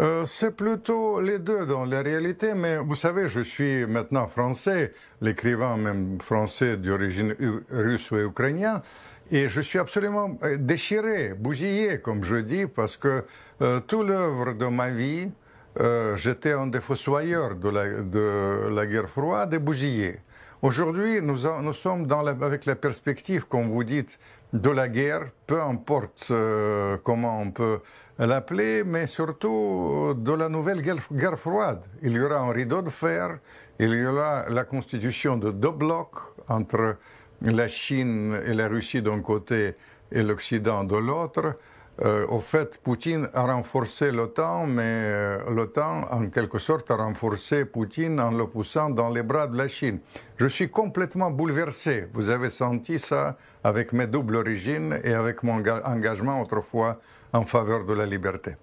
Euh, c'est plutôt les deux dans la réalité, mais vous savez, je suis maintenant français, l'écrivain même français d'origine russe ou ukrainienne, et je suis absolument euh, déchiré, bousillé, comme je dis, parce que euh, tout toute l'œuvre de ma vie, euh, j'étais un des fossoyeurs de la, guerre froide et bousillé. Aujourd'hui, nous, sommes avec la perspective, comme vous dites, de la guerre, peu importe euh, comment on peut l'appeler, mais surtout euh, de la nouvelle guerre, froide. Il y aura un rideau de fer, il y aura la constitution de deux blocs entre la Chine et la Russie d'un côté et l'Occident de l'autre. Euh, au fait, Poutine a renforcé l'OTAN, mais euh, l'OTAN, en quelque sorte, a renforcé Poutine en le poussant dans les bras de la Chine. Je suis complètement bouleversé. Vous avez senti ça avec mes doubles origines et avec mon engagement autrefois en faveur de la liberté.